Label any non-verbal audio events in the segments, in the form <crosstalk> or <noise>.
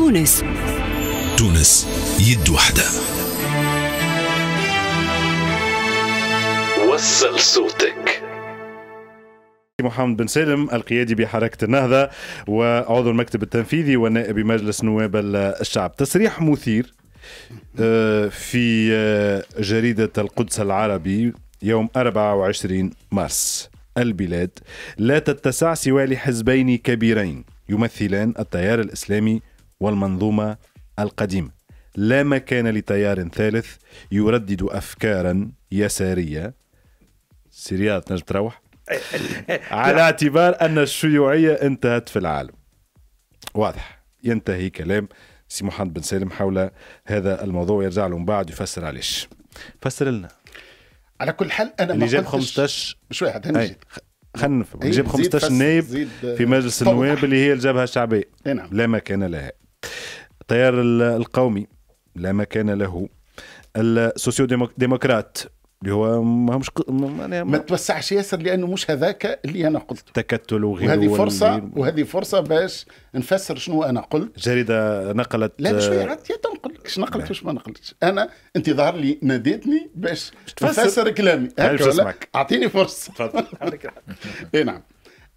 تونس تونس يد وحدة وصل صوتك محمد بن سالم القيادي بحركة النهضة وعضو المكتب التنفيذي ونائب مجلس نواب الشعب تصريح مثير آه، في آه، جريدة القدس العربي يوم 24 مارس البلاد لا تتسع سوى لحزبين كبيرين يمثلان التيار الإسلامي والمنظومة القديمة لا مكان لتيار ثالث يردد أفكارا يسارية سيريات نجم تروح <laughs> على اعتبار أن الشيوعية انتهت في العالم واضح ينتهي كلام سي محمد بن سالم حول هذا الموضوع يرجع له من بعد يفسر عليش فسر لنا على كل حال انا اللي جاب 15 مش واحد هنجي خلينا نفهم اللي إيه، جاب 15 نائب في مجلس النواب اللي هي الجبهه الشعبيه إيه، نعم لا مكان لها التيار القومي لا مكان له السوسيو ديمقراط اللي هو ما مش ما, ما توسعش ياسر لانه مش هذاك اللي انا قلت تكتل وغيره وهذه فرصه والغير. وهذه فرصه باش نفسر شنو انا قلت جريده نقلت لا شويه آه، عاد تنقل اش نقلت واش ما نقلتش انا انت ظهر لي ناديتني باش نفسر كلامي اعطيني فرصه تفضل <laughs> اي نعم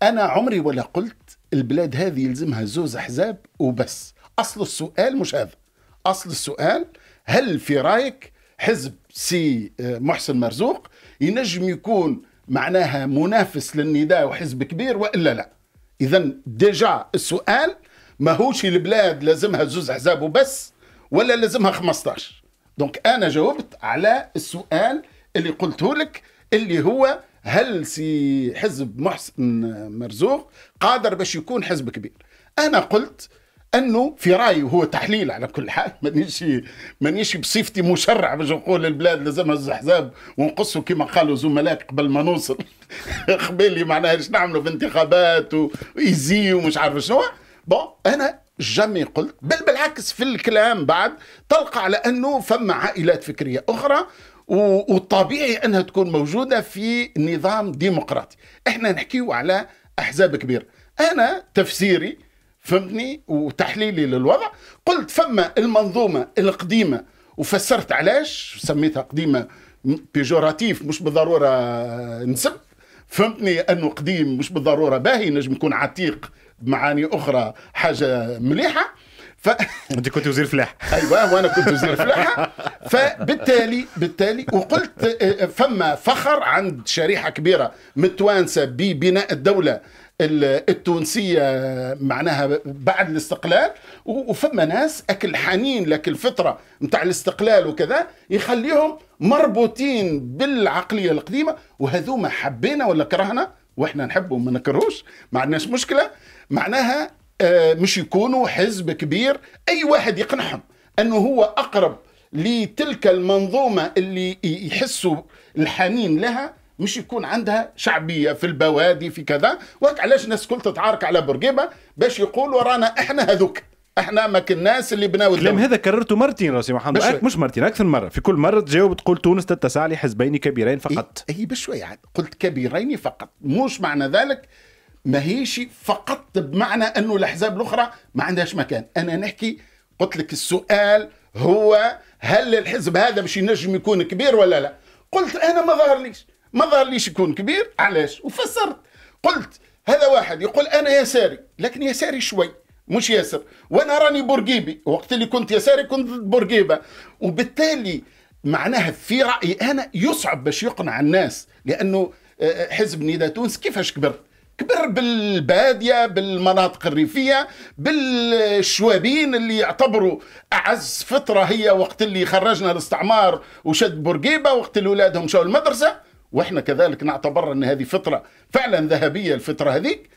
انا عمري ولا قلت البلاد هذه يلزمها زوز احزاب وبس اصل السؤال مش هذا اصل السؤال هل في رايك حزب سي آه، محسن مرزوق ينجم يكون معناها منافس للنداء وحزب كبير والا لا اذا ديجا السؤال ماهوش البلاد لازمها زوز احزاب وبس ولا لازمها 15 دونك انا جاوبت على السؤال اللي قلته لك اللي هو هل سي حزب محسن مرزوق قادر باش يكون حزب كبير انا قلت انه في رايي وهو تحليل على كل حال <laughs> مانيش مانيش بصفتي مشرع باش نقول البلاد لازمها الزحزاب ونقصوا كما قالوا زملائك قبل ما نوصل قبل <laughs> معناها ايش نعملوا في انتخابات ويزي ومش عارف شنو بون انا جامي قلت بل بالعكس في الكلام بعد تلقى على انه فما عائلات فكريه اخرى وطبيعي انها تكون موجوده في نظام ديمقراطي احنا نحكيو على احزاب كبيره انا تفسيري فهمتني وتحليلي للوضع قلت فما المنظومه القديمه وفسرت علاش سميتها قديمه بيجوراتيف مش بالضروره نسب فهمتني انه قديم مش بالضروره باهي نجم يكون عتيق بمعاني اخرى حاجه مليحه ف <laughs> انت كنت وزير فلاحه ايوه وانا كنت وزير فلاحه فبالتالي بالتالي وقلت آه، فما فخر عند شريحه كبيره متوانسه ببناء الدوله التونسيه معناها بعد الاستقلال وفما ناس اكل حنين لك الفطره نتاع الاستقلال وكذا يخليهم مربوطين بالعقليه القديمه وهذوما حبينا ولا كرهنا واحنا نحبهم ما نكرهوش ما عندناش مشكله معناها آه، مش يكونوا حزب كبير اي واحد يقنعهم انه هو اقرب لتلك المنظومه اللي يحسوا الحنين لها مش يكون عندها شعبيه في البوادي في كذا وهك علاش الناس الكل تتعارك على بورقيبه باش يقولوا رانا احنا هذوك احنا ما الناس اللي بناو الكلام هذا كررته مرتين سي محمد مش مرتين اكثر مره في كل مره تجاوب تقول تونس تتسع لحزبين كبيرين فقط اي, بشوي بشويه عاد قلت كبيرين فقط مش معنى ذلك ما هيش فقط بمعنى انه الاحزاب الاخرى ما عندهاش مكان انا نحكي قلت لك السؤال هو هل الحزب هذا باش ينجم يكون كبير ولا لا قلت انا ما ظهرليش ما ظهرليش يكون كبير علاش وفسرت قلت هذا واحد يقول انا يساري لكن يساري شوي مش ياسر وانا راني بورقيبي وقت اللي كنت يساري كنت بورقيبه وبالتالي معناها في رايي انا يصعب باش يقنع الناس لانه آه، حزب نيدا تونس كيفاش كبر كبر بالبادية بالمناطق الريفية بالشوابين اللي يعتبروا أعز فترة هي وقت اللي خرجنا الاستعمار وشد بورقيبة وقت اللي أولادهم شو المدرسة وإحنا كذلك نعتبر أن هذه فترة فعلا ذهبية الفترة هذيك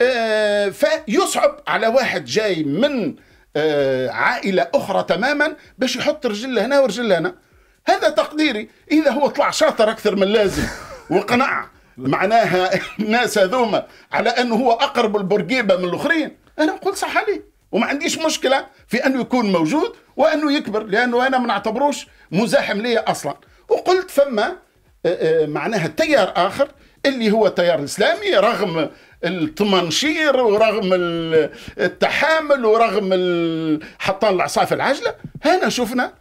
آه، فيصعب على واحد جاي من آه، عائلة أخرى تماما باش يحط رجل هنا ورجل هنا هذا تقديري إذا هو طلع شاطر أكثر من اللازم وقنع معناها الناس هذوما على انه هو اقرب البرقيبه من الاخرين انا نقول صح عليه وما عنديش مشكله في انه يكون موجود وانه يكبر لانه انا ما نعتبروش مزاحم ليا اصلا وقلت فما آه، آه، معناها تيار اخر اللي هو التيار الاسلامي رغم التمنشير ورغم التحامل ورغم حطان العصا في العجله هنا شفنا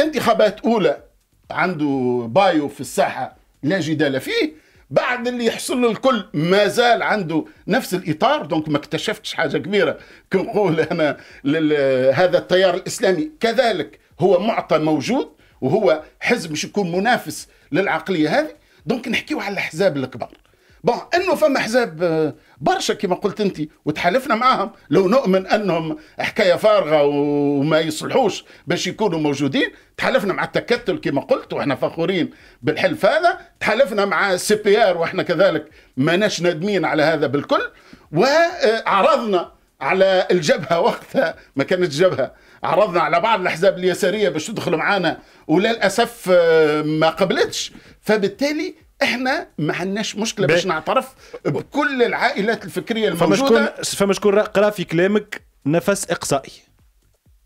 انتخابات اولى عنده بايو في الساحه لا جدال فيه بعد اللي يحصل للكل ما زال عنده نفس الاطار دونك ما اكتشفتش حاجه كبيره كنقول انا هذا التيار الاسلامي كذلك هو معطى موجود وهو حزب باش يكون منافس للعقليه هذه دونك نحكيو على الاحزاب الكبار بون انه فما احزاب آه، برشا كما قلت انت وتحالفنا معاهم لو نؤمن انهم حكايه فارغه وما يصلحوش باش يكونوا موجودين تحالفنا مع التكتل كما قلت واحنا فخورين بالحلف هذا تحالفنا مع السي بي ار واحنا كذلك ماناش نادمين على هذا بالكل وعرضنا على الجبهه <laughs> وقتها ما كانت جبهه عرضنا على بعض الاحزاب اليساريه باش تدخل معانا وللاسف آه، ما قبلتش فبالتالي احنا ما عندناش مشكله باش نعترف بكل العائلات الفكريه الموجوده فما شكون قرا في كلامك نفس اقصائي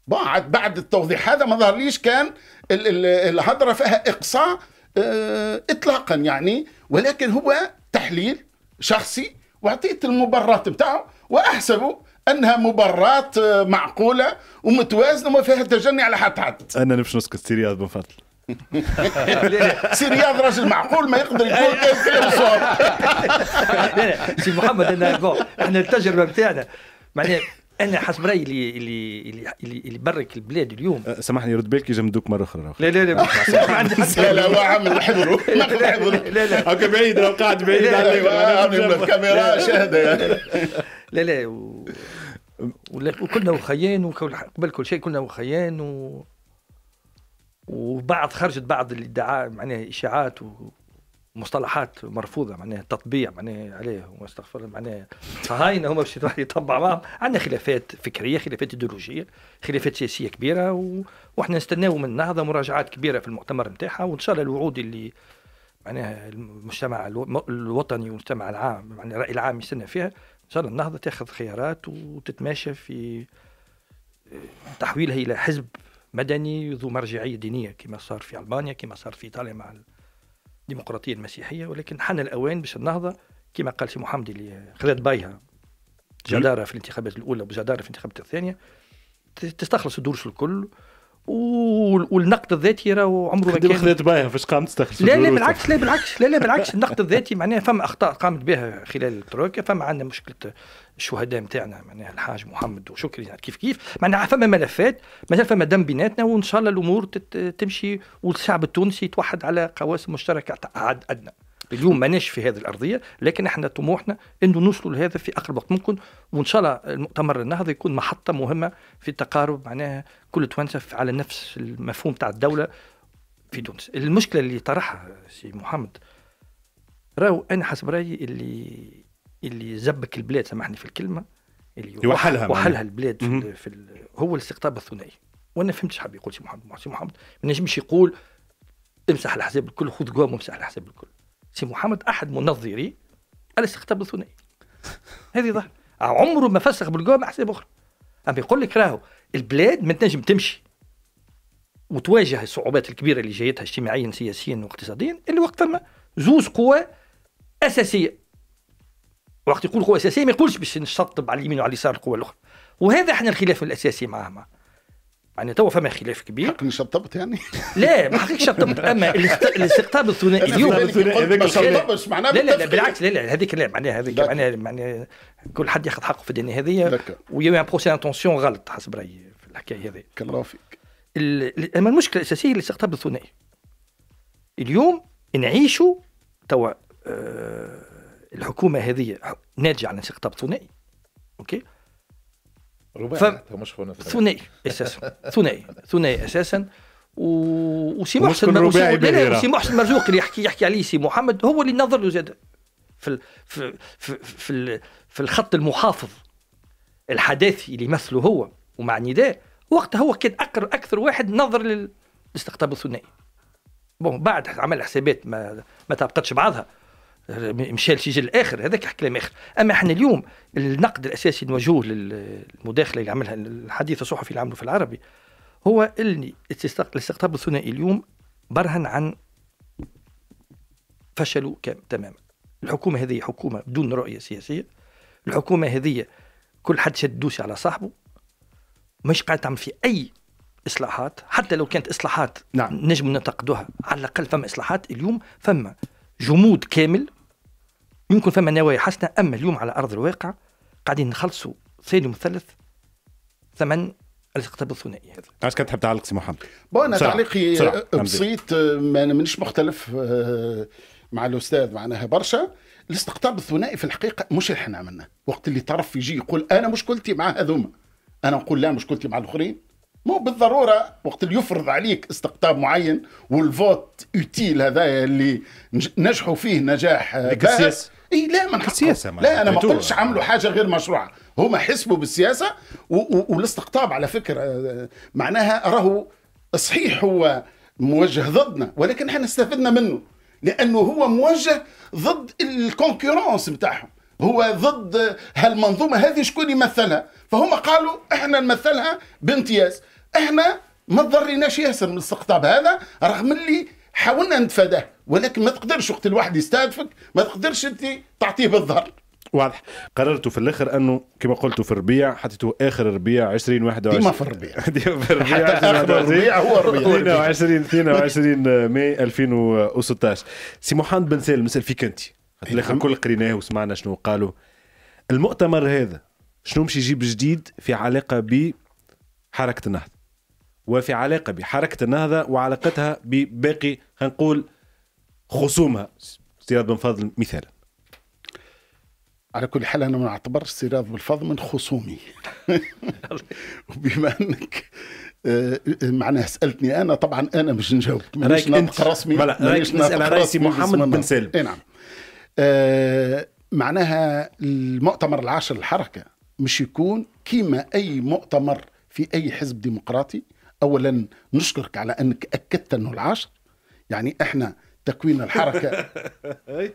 بعد بعد التوضيح هذا ما ظهرليش كان الهضره فيها اقصاء آه، اطلاقا يعني ولكن هو تحليل شخصي واعطيت المبررات بتاعه واحسبه انها مبررات آه، معقوله ومتوازنه وما فيها تجني على حد حد. انا نمشي نسكت سيري بن فضل. سي رياض راجل معقول ما يقدر يقول أيوة. كيف فيلسوف لا لا سي محمد انا احنا التجربه بتاعنا معناها انا حسب رايي اللي اللي اللي اللي برك البلاد اليوم أه، سامحني رد بالك يجمدوك مره اخرى لا لا لا <laughs> ما عندي لا لا هو عامل حضره لا لا هكا بعيد راه قاعد بعيد عليه الكاميرا شاهده لا لا آه، آه، يعني. وكلنا وخيان وقبل كل شيء كلنا وخيان وبعض خرجت بعض الادعاء معناها اشاعات ومصطلحات مرفوضه معناها تطبيع معناها عليه واستغفر الله معناها فهاينا هما باش يطبع معهم عندنا خلافات فكريه خلافات ايديولوجيه خلافات سياسيه كبيره و... واحنا نستناو من النهضه مراجعات كبيره في المؤتمر نتاعها وان شاء الله الوعود اللي معناها المجتمع الوطني والمجتمع العام معناها الراي العام يستنى فيها ان شاء الله النهضه تاخذ خيارات وتتماشى في تحويلها الى حزب مدني ذو مرجعية دينية كما صار في ألبانيا كما صار في إيطاليا مع الديمقراطية المسيحية ولكن حان الأوان باش النهضة كما قال سي محمد اللي خذت بايها جدارة في الانتخابات الأولى وجدارة في الانتخابات الثانية تستخلص الدروس الكل والنقد الذاتي راهو عمره ما كان خذت بايها فاش قامت تستخلص لا لا بالعكس لا بالعكس لا لا بالعكس النقد الذاتي معناها فما اخطاء قامت بها خلال الترويكا فما عندنا مشكله الشهداء نتاعنا معناها الحاج محمد وشكري يعني كيف كيف معناها فما ملفات مازال فما دم بيناتنا وان شاء الله الامور تمشي والشعب التونسي يتوحد على قواسم مشتركه ادنى اليوم ماناش في هذه الارضيه لكن احنا طموحنا انه نوصلوا لهذا في اقرب وقت ممكن وان شاء الله المؤتمر النهضه يكون محطه مهمه في التقارب معناها كل توانسه على نفس المفهوم تاع الدوله في تونس المشكله اللي طرحها سي محمد راهو انا حسب رايي اللي اللي زبك البلاد سامحني في الكلمه اللي يوحلها وحلها البلاد في, في هو الاستقطاب الثنائي وانا فهمت حاب يقول سي محمد سي محمد ما نجمش يقول امسح الحساب الكل خذ قوام وامسح الحساب الكل سي محمد احد منظري الاستقطاب الثنائي هذه ظهر آه، عمره ما فسخ بالقوام احزاب اخرى اما يقول لك راهو البلاد ما تنجم تمشي وتواجه الصعوبات الكبيره اللي جايتها اجتماعيا سياسيا واقتصاديا اللي وقت ثم زوز قوى اساسيه وقت يقول قوة أساسية ما يقولش باش نشطب على اليمين وعلى اليسار القوة الأخرى وهذا احنا الخلاف الأساسي معهم يعني توا فما خلاف كبير حقني شطبت يعني لا ما حقك شطبت <laughs> اما الاستقطاب الثنائي اليوم ما شطبش معناها لا لا لا بالعكس لا لا هذيك لا معناها هذيك معناها معناها كل حد ياخذ حقه في الدنيا هذه ان بروسي انتونسيون غلط حسب رايي في الحكايه هذه الله فيك اما المشكله الاساسيه الاستقطاب الثنائي اليوم نعيشوا توا آه، الحكومه هذه ناتجه على انشاء ثنائي اوكي رباعي ف... ثنائي اساسا ثنائي ثنائي اساسا و... وسي محسن وسي... لا لا محسن مرزوق اللي يحكي يحكي عليه سي محمد هو اللي نظر له زاد في ال... في في في, ال... في الخط المحافظ الحداثي اللي يمثله هو ومع نداء وقتها هو كان أكثر أكثر واحد نظر للاستقطاب الثنائي بون بعد عمل حسابات ما ما تبقتش بعضها مشى لسجل الاخر هذاك كلام اخر اما احنا اليوم النقد الاساسي نوجهوه للمداخله اللي عملها الحديث الصحفي اللي عمله في العربي هو اللي الاستقطاب الثنائي اليوم برهن عن فشلوا تماما الحكومه هذه حكومه بدون رؤيه سياسيه الحكومه هذه كل حد شد دوسي على صاحبه مش قاعد تعمل في اي اصلاحات حتى لو كانت اصلاحات نعم. نجم ننتقدوها على الاقل فما اصلاحات اليوم فما جمود كامل يمكن فما نوايا حسنه اما اليوم على ارض الواقع قاعدين نخلصوا ثاني وثالث ثمن الاستقطاب الثنائي هذا علاش كتحب تعلق سي محمد؟ بون انا تعليقي نعم، بسيط ما منش مختلف آه، مع الاستاذ معناها برشا الاستقطاب الثنائي في الحقيقه مش احنا عملنا وقت اللي طرف يجي يقول انا مشكلتي مع هذوما انا نقول لا مشكلتي مع الاخرين مو بالضروره وقت اللي يفرض عليك استقطاب معين والفوت اوتيل هذايا اللي نجحوا فيه نجاح باهر اي لا من حقه السياسه لا انا ما قلتش عملوا حاجه غير مشروعه هم حسبوا بالسياسه والاستقطاب على فكره آه، معناها راهو صحيح هو موجه ضدنا ولكن احنا استفدنا منه لانه هو موجه ضد الكونكورنس بتاعهم هو ضد هالمنظومه هذه شكون يمثلها فهم قالوا احنا نمثلها بامتياز احنا ما تضريناش ياسر من الاستقطاب هذا رغم اللي حاولنا نتفاداه ولكن ما تقدرش وقت الواحد يستهدفك ما تقدرش انت تعطيه بالظهر واضح قررتوا في الاخر انه كما قلتوا في الربيع حطيتوا اخر ربيع 2021 ديما في الربيع <laughs> ديما في الربيع حتى اخر ربيع هو الربيع 22 22 آه، ماي 2016 سي محمد بن سالم نسال فيك انت الاخر نعم. الكل قريناه وسمعنا شنو قالوا المؤتمر هذا شنو مش يجيب جديد في علاقه ب حركه النهضه وفي علاقه بحركه النهضه وعلاقتها بباقي هنقول خصومها استيراد بن فضل مثالا على كل حال انا ما اعتبر استيراد بن فضل من خصومي <laughs> وبما انك آه، معناها سالتني انا طبعا انا مش نجاوب مش ناطق رسمي مانيش ناطق محمد بن سالم اي نعم آه معناها المؤتمر العاشر للحركه مش يكون كيما اي مؤتمر في اي حزب ديمقراطي اولا نشكرك على انك اكدت انه العاشر يعني احنا تكوين الحركه <laughs> إيه.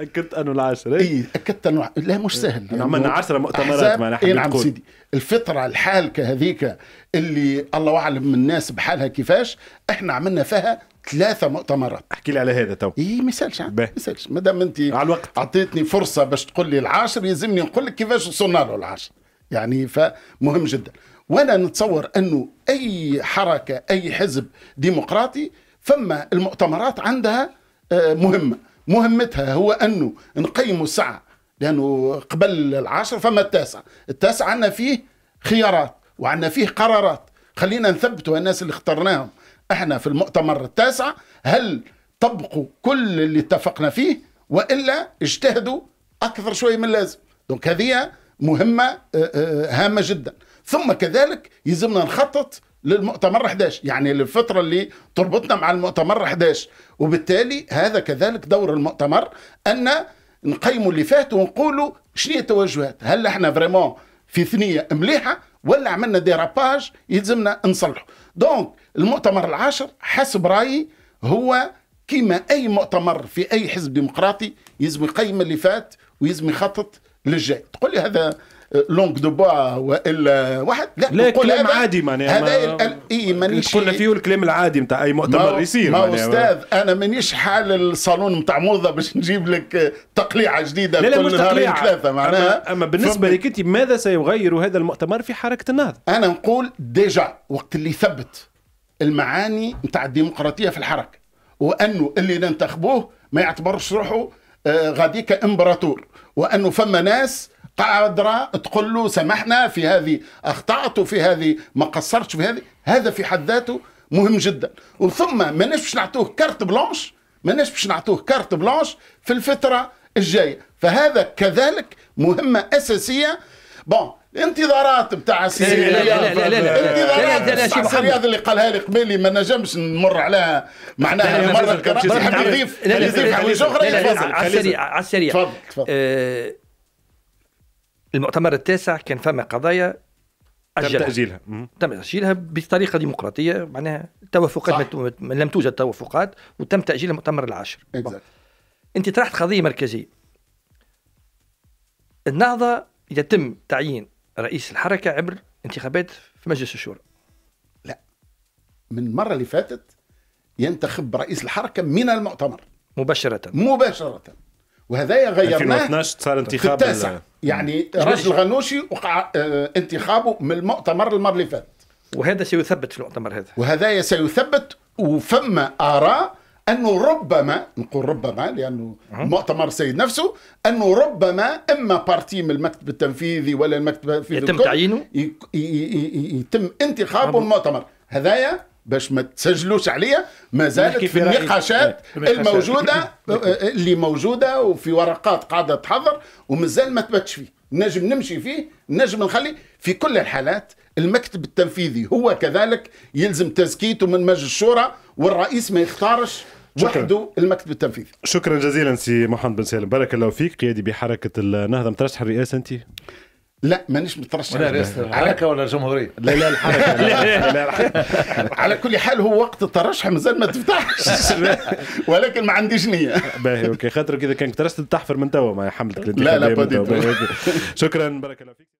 اكدت انه العاشر اي إيه، اكدت انه لا مش سهل يعني عملنا 10 مؤتمرات ما نحن إيه، نعم سيدي الفطره الحالكه هذيك اللي الله اعلم من الناس بحالها كيفاش احنا عملنا فيها ثلاثة مؤتمرات احكي لي على هذا تو اي ما يسالش ما يسالش ما دام انت على الوقت اعطيتني فرصة باش تقول لي العاشر يلزمني نقول لك كيفاش وصلنا له العاشر يعني فمهم جدا وانا نتصور انه اي حركه اي حزب ديمقراطي فما المؤتمرات عندها آه، مهمه مهمتها هو انه نقيموا الساعه لانه قبل العاشر فما التاسع التاسع عندنا فيه خيارات وعندنا فيه قرارات خلينا نثبتوا الناس اللي اخترناهم احنا في المؤتمر التاسع هل طبقوا كل اللي اتفقنا فيه والا اجتهدوا اكثر شويه من اللازم دونك هذه مهمه آه، آه، هامه جدا ثم كذلك يلزمنا نخطط للمؤتمر 11 يعني للفترة اللي تربطنا مع المؤتمر 11 وبالتالي هذا كذلك دور المؤتمر أن نقيموا اللي فات ونقولوا شنو التوجهات هل احنا فريمون في ثنية مليحة ولا عملنا ديراباج يلزمنا نصلحه دونك المؤتمر العاشر حسب رأيي هو كما أي مؤتمر في أي حزب ديمقراطي يلزم يقيم اللي فات ويلزم يخطط للجاي تقول لي هذا آه، لونغ دو بوا والا واحد لا, لا كلام عادي معناها هذا ما اي مانيش قلنا فيه الكلام العادي نتاع اي مؤتمر يصير ما استاذ انا مانيش حال الصالون نتاع موضه باش نجيب لك آه، تقليعه جديده لا لا مش تقليعه ثلاثه معناها اما, أما بالنسبه لك انت ماذا سيغير هذا المؤتمر في حركه النهضه؟ انا نقول ديجا وقت اللي ثبت المعاني نتاع الديمقراطيه في الحركه وانه اللي ننتخبوه ما يعتبرش روحه آه، غاديك امبراطور وانه فما ناس قادرة تقول له سمحنا في هذه أخطأت في هذه ما قصرتش في هذه هذا في حد ذاته مهم جدا وثم ماناش باش نعطوه كارت بلانش ماناش باش نعطوه كارت بلانش في الفترة الجاية فهذا كذلك مهمة أساسية بون انتظارات بتاع السياسيه لا لا لا لا لا انتظارات السياسيه اللي قالها لي قبيلي ما نجمش نمر عليها معناها المره الكرامه يحب نضيف يضيف حوايج اخرى على السريع على السريع تفضل المؤتمر التاسع كان فما قضايا أجلها. تم تأجيلها تم تأجيلها بطريقة ديمقراطية معناها توافقات لم توجد توافقات وتم تأجيل المؤتمر العاشر أنت طرحت قضية مركزية النهضة يتم تعيين رئيس الحركه عبر انتخابات في مجلس الشورى لا من المره اللي فاتت ينتخب رئيس الحركه من المؤتمر مباشره مباشره وهذايا غيرناه 2012 صار انتخاب التاسع يعني رجل الغنوشي وقع آه، انتخابه من المؤتمر المره اللي فاتت وهذا سيثبت في المؤتمر هذا وهذا سيثبت وفما اراء انه ربما نقول ربما لانه أه. مؤتمر السيد نفسه انه ربما اما بارتي من المكتب التنفيذي ولا المكتب في يتم تعيينه يتم انتخابه المؤتمر هذايا باش ما تسجلوش عليا ما زالت في النقاشات الموجوده اللي موجوده وفي ورقات قاعده تحضر ومازال ما تبتش فيه نجم نمشي فيه نجم نخلي في كل الحالات المكتب التنفيذي هو كذلك يلزم تزكيته من مجلس الشورى والرئيس ما يختارش وحده المكتب التنفيذي شكرا جزيلا سي محمد بن سالم بارك الله فيك قيادي بحركه النهضه مترشح الرئاسه انت لا مانيش مترشح ولا رئاسه حركه ولا جمهوريه لا لا الحركه <laughs> لا لا على كل حال هو وقت الترشح مازال ما تفتحش <laughs> ولكن ما عنديش نيه باهي اوكي خاطر كذا كان ترشح تحفر من توا ما حملتك لا لا شكرا بارك الله فيك